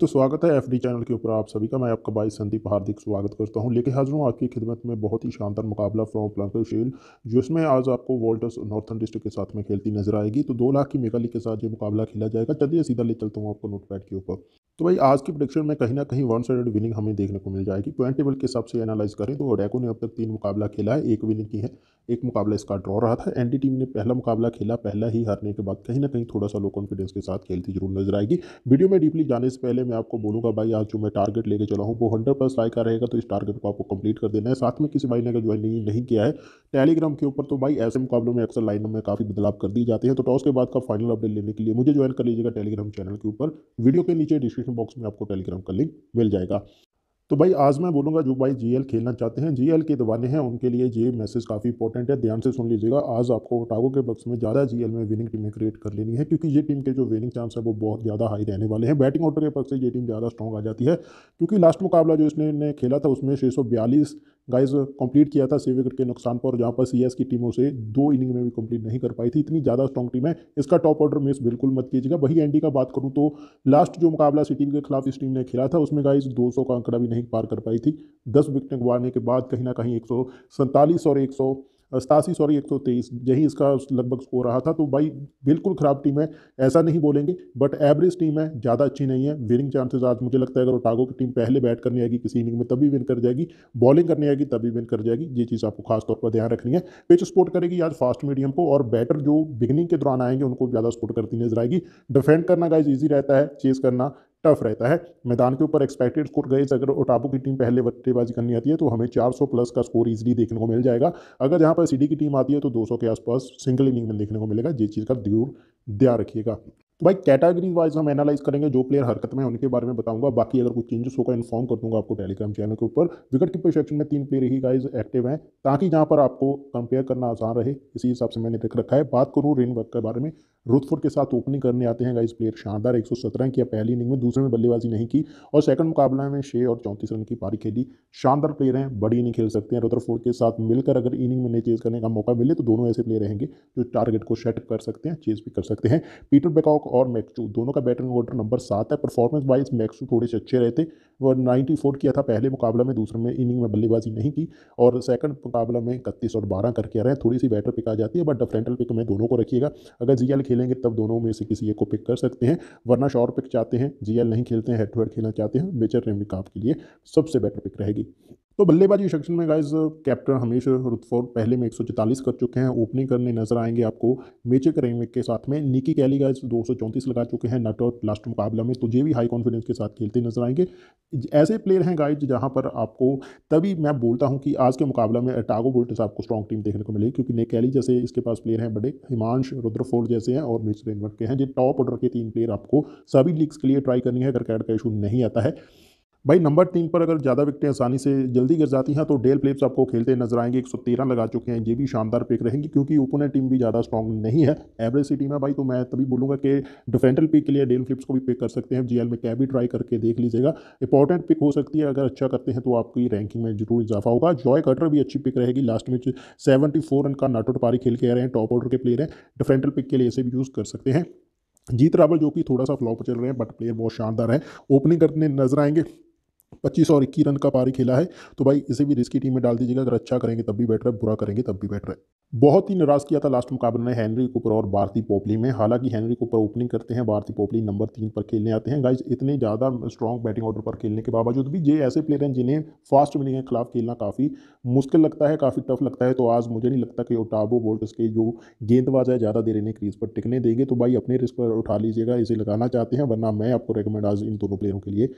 तो स्वागत है एफडी चैनल के ऊपर आप सभी का मैं आपका भाई संदीप हार्दिक स्वागत करता हूं लेके हाजिर हूं आपकी खिदमत में बहुत ही शानदार मुकाबला फ्रॉम शील जिसमें आज आपको वोल्टर्स नॉर्थन डिस्ट्रिक्ट के साथ में खेलती नजर आएगी तो दो लाख की मेगा लीग के साथ ये मुकाबला खेला जाएगा चलिए सीधा ले चलता हूँ आपको नोटपैड के ऊपर तो भाई आज की प्रोडिक्शन में कहीं ना कहीं वन साइड विनिंग हमें देखने को मिल जाएगी पॉइंट टेबल के हिसाब से एनालाइज करें तो ओडेको ने अब तक तीन मुकाबला खेला है एक विनिंग की है एक मुकाबला इसका ड्रॉ रहा था एनडी टीम ने पहला मुकाबला खेला पहला ही हारने के बाद कहीं ना कहीं थोड़ा सा लो कॉन्फिडेंस के साथ खेलती जरूर नजर आएगी वीडियो में डीपली जाने से पहले पहले मैं आपको बोलूँगा भाई आज जो मैं टारगेट लेके चला हूँ वो हंड्रेड प्लस लाइक का रहेगा तो इस टारगेट को आपको कंप्लीट कर देना है साथ में किसी भाई ने अगर ज्वाइन नहीं, नहीं किया है टेलीग्राम के ऊपर तो भाई ऐसे मुकाबलों में अक्सर लाइन में काफ़ी बदलाव कर दिए जाते हैं तो टॉस के बाद का फाइनल अपडेट लेने के लिए मुझे ज्वाइन कर लीजिएगा टेलीग्राम चैनल के ऊपर वीडियो के नीचे डिस्क्रिप्शन बॉक्स में आपको टेलीग्राम का लिंक मिल जाएगा तो भाई आज मैं बोलूँगा जो भाई जीएल खेलना चाहते हैं जीएल के दवाने तो हैं उनके लिए ये मैसेज काफ़ी इंपॉर्टेंट है ध्यान से सुन लीजिएगा आज आपको टागो के बक्स में ज़्यादा जीएल में विनिंग टीमें क्रिएट कर लेनी है क्योंकि ये टीम के जो विनिंग चांस है वो बहुत ज़्यादा हाई रहने वाले हैं बैटिंग ऑर्डर के पक्ष से ये टीम ज़्यादा स्ट्रॉग आ जाती है क्योंकि लास्ट मुकाबला जो इसने खेला था उसमें छः गाइस कंप्लीट किया था छः विकेट के नुकसान पर जहाँ पर सीएस की टीमों से दो इनिंग में भी कंप्लीट नहीं कर पाई थी इतनी ज़्यादा स्ट्रॉन्ग टीम है इसका टॉप ऑर्डर मिस बिल्कुल मत कीजिएगा वही एंडी का बात करूँ तो लास्ट जो मुकाबला सिटी के खिलाफ इस टीम ने खेला था उसमें गाइज दो का आंकड़ा भी नहीं पार कर पाई थी दस विकटें गुवारने के बाद कहीं ना कहीं एक और एक सतासी सॉरी एक सौ तेईस यही इसका लगभग स्कोर रहा था तो भाई बिल्कुल ख़राब टीम है ऐसा नहीं बोलेंगे बट एवरेज टीम है ज़्यादा अच्छी नहीं है विनिंग चांसेस आज मुझे लगता है अगर ओटागो की टीम पहले बैट करने आएगी किसी इनिंग में तभी विन कर जाएगी बॉलिंग करने आएगी तभी विन कर जाएगी ये चीज़ आपको खास तौर पर ध्यान रखनी है पिच सपोर्ट करेगी आज फास्ट मीडियम को और बैटर जो बिगनिंग के दौरान आएंगे उनको ज़्यादा सपोर्ट करती नजर आएगी डिफेंड करना गाइज ईजी रहता है चेस करना टफ रहता है मैदान के ऊपर एक्सपेक्टेड स्कोर गए अगर ओटापू की टीम पहले बल्लेबाजी करनी आती है तो हमें 400 प्लस का स्कोर इजीली देखने को मिल जाएगा अगर यहाँ पर सिटी की टीम आती है तो 200 के आसपास सिंगल इनिंग में देखने को मिलेगा जिस चीज़ का दूर ध्यान रखिएगा तो भाई कैटेगरी वाइज हम एनालाइज करेंगे जो प्लेयर हरकत में उनके बारे में बताऊंगा बाकी अगर कुछ चेंजेस होगा इन्फॉर्म कर दूंगा आपको टेलीग्राम चैनल के ऊपर विकेट कीपर सेक्शन में तीन प्लेयर ही गाइज एक्टिव हैं ताकि जहाँ पर आपको कंपेयर करना आसान रहे इसी हिसाब से मैंने देख रखा है बात करूँ रेन वर्क के बारे में रुथफोर्ड के साथ ओपनिंग करने आते हैं गाइस प्लेयर शानदार 117 किया पहली इनिंग में दूसरे में बल्लेबाजी नहीं की और सेकंड मुकाबला में छः और चौंतीस रन की पारी खेली शानदार प्लेयर हैं बड़ी इनिंग खेल सकते हैं रुथरफोर्ड के साथ मिलकर अगर इनिंग में नहीं चेज करने का मौका मिले तो दोनों ऐसे प्लेयर रहेंगे जो टारगेट को सेट कर सकते हैं चेज भी कर सकते हैं पीटर बेकॉक और मैक्सू दोनों का बैटिंग ऑर्डर नंबर सात है परफॉर्मेंस वाइज मैक्सू थोड़े से अच्छे रहे थे वो फोर किया था पहले मुकाबला में दूसरे में इनिंग में बल्लेबाजी नहीं की और सेकंड मुकाबला में इकतीस और बारह करके आ रहे हैं थोड़ी सी बेटर पिक आ जाती है बट डिफरेंटल पिक में दोनों को रखिएगा अगर जी खेलेंगे तब दोनों में से किसी एक को पिक कर सकते हैं वरना शॉर पिक चाहते हैं जी नहीं खेलते हैं हेड टू हेड खेलना चाहते हैं मेचर रेमिक आपके लिए सबसे बेटर पिक रहेगी तो बल्लेबाजी सेक्शन में गाइज कैप्टन हमेश रुतफोर्ड पहले में 144 कर चुके हैं ओपनिंग करने नजर आएंगे आपको मेचिक करेंगे के साथ में निकी कैली गाइज दो लगा चुके हैं नट और लास्ट मुकाबला में तो ये भी हाई कॉन्फिडेंस के साथ खेलते नजर आएंगे ऐसे प्लेयर हैं गाइज जहां पर आपको तभी मैं बोलता हूं कि आज के मुकाबला में अटागो वोल्टस आपको स्ट्रॉन्ग टीम देखने को मिलेगी क्योंकि ने कैली जैसे इसके पास प्लेयर हैं बड़े हिमांश रुद्रफोर्ड जैसे हैं और मेचर रेनवर्क के हैं जो टॉप ऑर्डर के तीन प्लेयर आपको सभी लीग्स के लिए ट्राई करनी है अगर कैड का इशू नहीं आता है भाई नंबर तीन पर अगर ज़्यादा विकटें आसानी से जल्दी गिर जाती हैं तो डेल प्लेट्स आपको खेलते नजर आएंगे एक सौ तेरह लगा चुके हैं ये भी शानदार पिक रहेंगी क्योंकि ओपनर टीम भी ज़्यादा स्ट्रॉग नहीं है एवरेज सी टीम है भाई तो मैं तभी बोलूँगा कि डिफेंडर पिक के लिए डेल फ्लिप्स को भी पिक कर सकते हैं जी में कैब भी ट्राई करके देख लीजिएगा इंपॉर्टेंट पिक हो सकती है अगर अच्छा करते हैं तो आपकी रैंकिंग में जरूर इजाफा होगा जॉय कटर भी अच्छी पिक रहेगी last match seventy four run का नाटोट पारी खेल के आ रहे हैं टॉप ऑर्डर के प्लेयर हैं डिफेंडर पिक के लिए इसे भी यूज़ कर सकते हैं जीत रावल जो कि थोड़ा सा फ्लॉप चल रहे हैं बट प्लेयर बहुत शानदार है ओपनिंग करने नजर आएंगे पच्चीस और इक्की रन का पारी खेला है तो भाई इसे भी रिस्की टीम में डाल दीजिएगा अगर अच्छा करेंगे तब भी बेटर है बुरा करेंगे तब भी बेटर है बहुत ही निराश किया था लास्ट मुकाबले में हैनरी कुपर और भारती पोपली में हालांकि हैनरी कुपर ओपनिंग करते हैं भारती पोपली नंबर तीन पर खेलने आते हैं गाइज इतने ज़्यादा स्ट्रॉन्ग बैटिंग ऑर्डर पर खेलने के बावजूद भी ये ऐसे प्लेयर हैं जिन्हें फास्ट बिलिंग के खिलाफ खेलना काफ़ी मुश्किल लगता है काफ़ी टफ लगता है तो आज मुझे नहीं लगता कि ओटाबो बोल्ट के जो गेंदबाज है ज़्यादा देर इन्हें क्रीज पर टिकने देंगे तो भाई अपने रिस्क पर उठा लीजिएगा इसे लगाना चाहते हैं वरना मैं आपको रिकमेंड आज इन दोनों प्लेयरों के लिए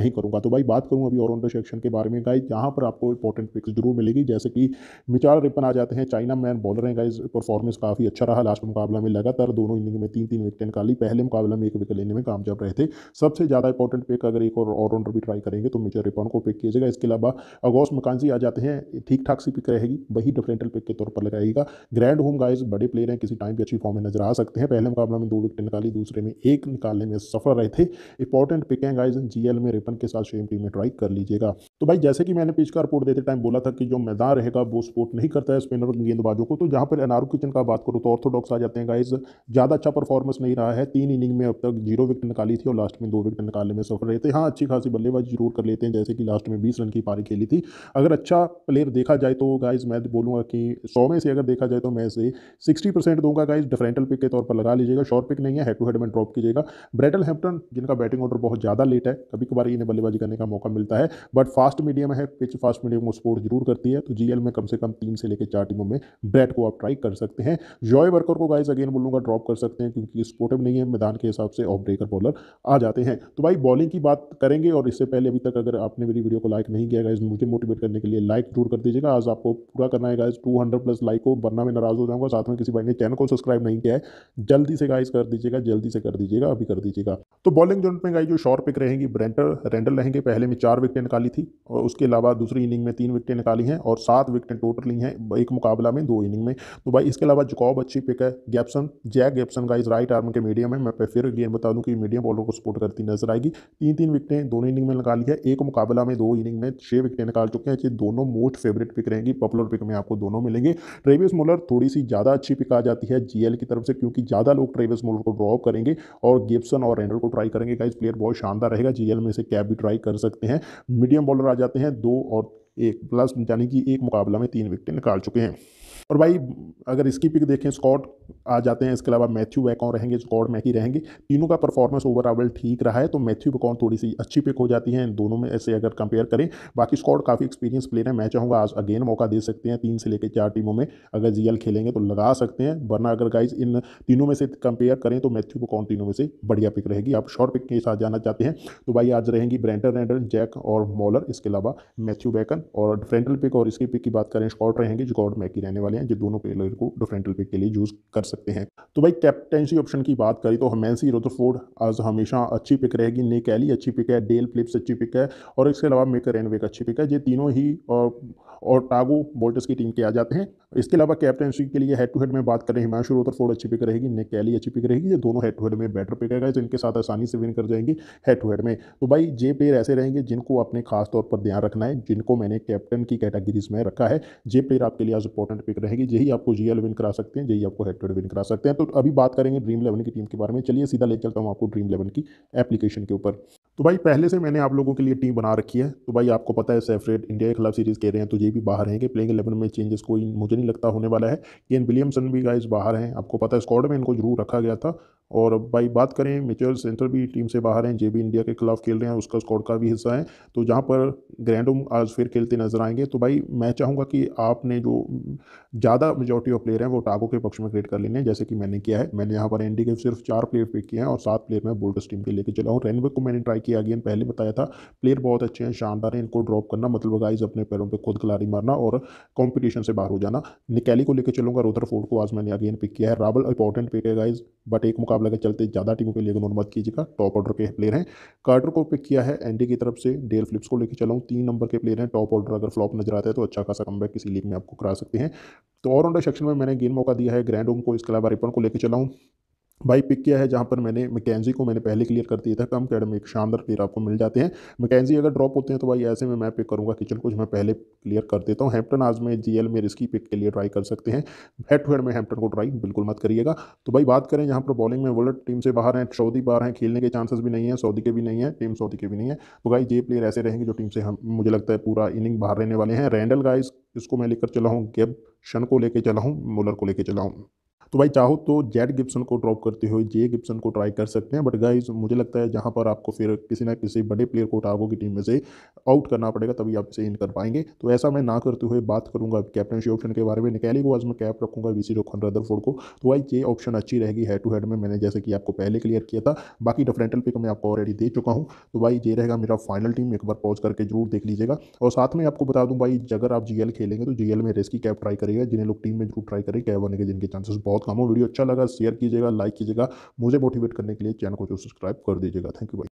नहीं करूँगा तो भाई बात करूँ अभी ऑलराउंडर सेक्शन के बारे में गाइज यहाँ पर आपको इंपॉर्टेंट पिक्स जरूर मिलेगी जैसे कि मिचार रिपन आ जाते हैं चाइना मैन बॉलर हैं गाइज परफॉर्मेंस काफ़ी अच्छा रहा लास्ट मुकाबला में लगातार दोनों इनिंग में तीन तीन विकेट निकाली पहले मुकाबला में एक विकेट लेने में कामयाब रहे थे सबसे ज़्यादा इंपॉर्टेंट पिक अगर एक और ऑलराउंडर भी ट्राई करेंगे तो मेजर रिपॉन को पिक कीजिएगा इसके अलावा अगोस मकानजी आ जाते हैं ठीक ठाक सी पिक रहेगी वही डिफरेंटल पिक के तौर पर लगाएगा ग्रैंड होम गाइज बड़े प्लेयर हैं किसी टाइम भी अच्छी फॉर्म में नजर आ सकते हैं पहले मुकाबला में दो विकेट निकाली दूसरे में एक निकालने में सफल रहे थे इंपॉर्टेंट पिक हैं गाइज जी में रिपन के साथ सेम टीम में ट्राई कर लीजिएगा तो भाई जैसे कि मैंने पिछका रिपोर्ट देते टाइम बोला था कि जो मैदान रहेगा वो सपोर्ट नहीं करता है स्पिनर और गेंदबाजों को देखो तो जहाँ पर अनारू किचन का बात करो तो ऑर्थोडॉक्स आ जाते हैं गाइज ज़्यादा अच्छा परफॉर्मेंस नहीं रहा है तीन इनिंग में अब तक जीरो विकेट निकाली थी और लास्ट में दो विकेट निकालने में सफल रहे थे हाँ अच्छी खासी बल्लेबाजी जरूर कर लेते हैं जैसे कि लास्ट में बीस रन की पारी खेली थी अगर अच्छा प्लेयर देखा जाए तो गाइज मैं बोलूँगा कि सौ में से अगर देखा जाए तो मैं इसे सिक्सटी परसेंट दूंगा गाइज डिफरेंटल पिक के तौर पर लगा लीजिएगा शॉर्ट पिक नहीं है हेड टू हेड में ड्रॉप कीजिएगा ब्रेटल हैम्पटन जिनका बैटिंग ऑर्डर बहुत ज़्यादा लेट है कभी कभार इन्हें बल्लेबाजी करने का मौका मिलता है बट फास्ट मीडियम है पिच फास्ट मीडियम को सपोर्ट जरूर करती है तो जी में कम से कम तीन से लेकर चार टीमों में बैट को आप ट्राई कर सकते हैं जॉय वर्कर को गाइज अगेन बोलूंगा ड्रॉप कर सकते हैं क्योंकि स्पोर्टिव नहीं है मैदान के हिसाब से ऑफ ब्रेकर बॉलर आ जाते हैं तो भाई बॉलिंग की बात करेंगे और इससे पहले अभी तक अगर आपने मेरी वीडियो को लाइक नहीं किया गाइज मुझे मोटिवेट करने के लिए लाइक जरूर कर दीजिएगा आज आपको पूरा करना है गाइज टू प्लस लाइक को वरना मैं नाराज हो जाऊंगा साथ में किसी भाई ने चैनल को सब्सक्राइब नहीं किया है जल्दी से गाइज कर दीजिएगा जल्दी से कर दीजिएगा अभी कर दीजिएगा तो बॉलिंग जोन में गाइज जो शॉर्ट पिक रहेंगी ब्रेंटर रेंडल रहेंगे पहले में चार विकटें निकाली थी और उसके अलावा दूसरी इनिंग में तीन विकेटें निकाली हैं और सात विकेटें टोटल ली हैं एक मुकाबला में दो वो इनिंग में तो भाई इसके अलावा जकॉब अच्छी पिक है गैप्सन जैक गैप्सन का इस राइट आर्म के मीडियम है मैं फिर अगेन बता दूँ कि मीडियम बॉलर को सपोर्ट करती नजर आएगी तीन तीन विकटें दोनों इनिंग में निकाली है एक मुकाबला में दो इनिंग में छः विकटें निकाल चुके हैं ये दोनों मोस्ट फेवरेट पिक रहेंगी पॉपुलर पिक में आपको दोनों मिलेंगे ट्रेविस मोलर थोड़ी सी ज़्यादा अच्छी पिक आ जाती है जी की तरफ से क्योंकि ज़्यादा लोग ट्रेविस मोलर को ड्रॉप करेंगे और गिप्सन और रेंडर को ट्राई करेंगे का प्लेयर बहुत शानदार रहेगा जीएल में से कैप भी ट्राई कर सकते हैं मीडियम बॉलर आ जाते हैं दो और एक प्लस यानी कि एक मुकाबला में तीन विकटें निकाल चुके हैं और भाई अगर इसकी पिक देखें स्कॉट आ जाते हैं इसके अलावा मैथ्यू वैकॉन रहेंगे स्कॉट मैकी रहेंगे तीनों का परफॉर्मेंस ओवरऑल ठीक रहा है तो मैथ्यू वैकॉन थोड़ी सी अच्छी पिक हो जाती है दोनों में ऐसे अगर कंपेयर करें बाकी स्कॉट काफ़ी एक्सपीरियंस प्लेयर है मैं चाहूँगा आज अगेन मौका दे सकते हैं तीन से लेकर चार टीमों में अगर जीएल खेलेंगे तो लगा सकते हैं वरना अगर गाइज इन तीनों में से कंपेयर करें तो मैथ्यू वैकॉन तीनों में से बढ़िया पिक रहेगी आप शॉर्ट पिक के साथ जाना चाहते हैं तो भाई आज रहेंगी ब्रेंटन रेंडर जैक और मॉलर इसके अलावा मैथ्यू बैकन और फ्रेंटल पिक और इसकी पिक की बात करें स्कॉट रहेंगे जो गॉड मैकी रहने वाले हैं हैं जो दोनों प्लेयर को डिफरेंटल पिक के लिए यूज़ कर सकते हैं तो भाई कैप्टनसी ऑप्शन की बात करें तो हमेंसी रोथरफोर्ड आज हमेशा अच्छी पिक रहेगी ने कैली अच्छी पिक है डेल फ्लिप्स अच्छी पिक है और इसके अलावा मेकर एनवेक अच्छी पिक है ये तीनों ही और, और टागो बोल्टस की टीम के आ जाते हैं इसके अलावा कैप्टनशिप के लिए हेड टू हेड में बात करें हिमांशु रोहतर फोर्ड अच्छी पिक रहेगी ने कैली अच्छी पिक रहेगी ये दोनों हेड टू हेड में बेटर पिक रहेगा जिनके इनके साथ आसानी से विन कर जाएंगे हेड टू हेड में तो भाई जे प्लेयर ऐसे रहेंगे जिनको अपने खास तौर पर ध्यान रखना है जिनको मैंने कैप्टन की कैटेगरीज में रखा है जे प्लेयर आपके लिए आज इंपॉर्टेंट पिक रहेगी यही आपको जी विन करा सकते हैं यही आपको हेड टू हेड विन करा सकते हैं तो अभी बात करेंगे ड्रीम इलेवन की टीम के बारे में चलिए सीधा ले चलता हूँ आपको ड्रीम इलेवन की एप्लीकेशन के ऊपर तो भाई पहले से मैंने आप लोगों के लिए टीम बना रखी है तो भाई आपको पता है सेफरेट इंडिया के खिलाफ सीरीज कह रहे हैं तो ये भी बाहर हैं कि प्लेइंग एलेवन में चेंजेस कोई मुझे नहीं लगता होने वाला है केन विलियमसन भी गाइज बाहर हैं आपको पता है स्कॉड में इनको जरूर रखा गया था और भाई बात करें मिचर सेंटर भी टीम से बाहर हैं जे भी इंडिया के खिलाफ खेल रहे हैं उसका स्कॉड का भी हिस्सा है तो जहाँ पर ग्रैंडम आज फिर खेलते नजर आएंगे तो भाई मैं चाहूँगा कि आपने जो ज़्यादा मेजोरिटी ऑफ प्लेयर हैं वो टागो के पक्ष में क्रिएट कर लेने जैसे कि मैंने किया है मैंने यहाँ पर एनडी के सिर्फ चार प्लेयर पिक किए हैं और सात प्लेयर मैं बोल्टस टीम के लेके चला हूँ रेनवे को मैंने ट्राई किया अगेन पहले बताया था प्लेयर बहुत अच्छे हैं शानदार हैं इनको ड्रॉप करना मतलब गाइज अपने पैरों पर खुद खिलाड़ी मारना और कॉम्पिटिशन से बाहर हो जाना निकैली को लेकर चलूंगा रोधर फोर्ड को आज मैंने अगेन पिक किया है रावल इंपॉर्टेंट पिक है गाइज बट एक मुकाबले के चलते ज़्यादा टीमों के लिए इग्नोर मत कीजिएगा टॉप ऑर्डर के प्लेयर हैं कार्टर को पिक किया है एनडी की तरफ से डेल फ्लिप्स को लेकर चलाऊँ तीन नंबर के प्लेयर हैं टॉप ऑर्डर अगर फ्लॉप नजर आता है तो अच्छा खासा कम किसी लीग में आपको करा सकते हैं तो ऑलराउंडर सेक्शन में मैंने गेन मौका दिया है ग्रैंड ओम को इसके अलावा रिपन को लेकर चलाऊँ बाई पिक किया है जहाँ पर मैंने मैकेजी को मैंने पहले क्लियर कर दिया था कम कैड में एक शानदार प्लेयर आपको मिल जाते हैं मैकेजी अगर ड्रॉप होते हैं तो भाई ऐसे में मैं पिक करूँगा किचन कुछ मैं पहले क्लियर कर देता हूँ हैम्प्टन आज में जी में रिस्की पिक के लिए ट्राई कर सकते हैं हेड टू हेड में हैम्पटन को ट्राई बिल्कुल मत करिएगा तो भाई बात करें यहाँ पर बॉलिंग में वर्ल्ड टीम से बाहर हैं सऊदी बाहर हैं खेलने के चांसेस भी नहीं है सऊदी के भी नहीं है टीम सऊदी के भी नहीं है तो भाई ये प्लेयर ऐसे रहेंगे जो टीम से हम मुझे लगता है पूरा इनिंग बाहर रहने वाले हैं रैंडल गाइज इसको मैं लेकर चला हूँ गेब शन को लेकर चला हूँ मोलर को लेकर चला हूँ तो भाई चाहो तो जेड गिप्सन को ड्रॉप करते हुए जे गिप्सन को ट्राई कर सकते हैं बट गाइज मुझे लगता है जहाँ पर आपको फिर किसी ना किसी बड़े प्लेयर को टागो की टीम में से आउट करना पड़ेगा तभी आप इसे इन कर पाएंगे तो ऐसा मैं ना करते हुए बात करूँगा कैप्टनशी ऑप्शन के बारे में निकाली को आज मैं कैप रखूँगा वी सी रोखन को तो भाई ये ऑप्शन अच्छी रहेगी हेड टू हेड में मैंने जैसे कि आपको पहले क्लियर किया था बाकी डिफरेंटल पिक मैं आपको ऑलरेडी दे चुका हूँ तो भाई ये रहेगा मेरा फाइनल टीम एक बार पॉज करके जरूर देख लीजिएगा और साथ में आपको बता दूँ भाई अगर आप जी खेलेंगे तो जी में रेस्की कैप ट्राई करेगा जिन्हें लोग टीम में जरूर ट्राई करें कैप होने के जिनके चांसेस बहुत बहुत काम हो वीडियो अच्छा लगा शेयर कीजिएगा लाइक कीजिएगा मुझे मोटिवेट करने के लिए चैनल को जो सब्सक्राइब कर दीजिएगा थैंक यू भाई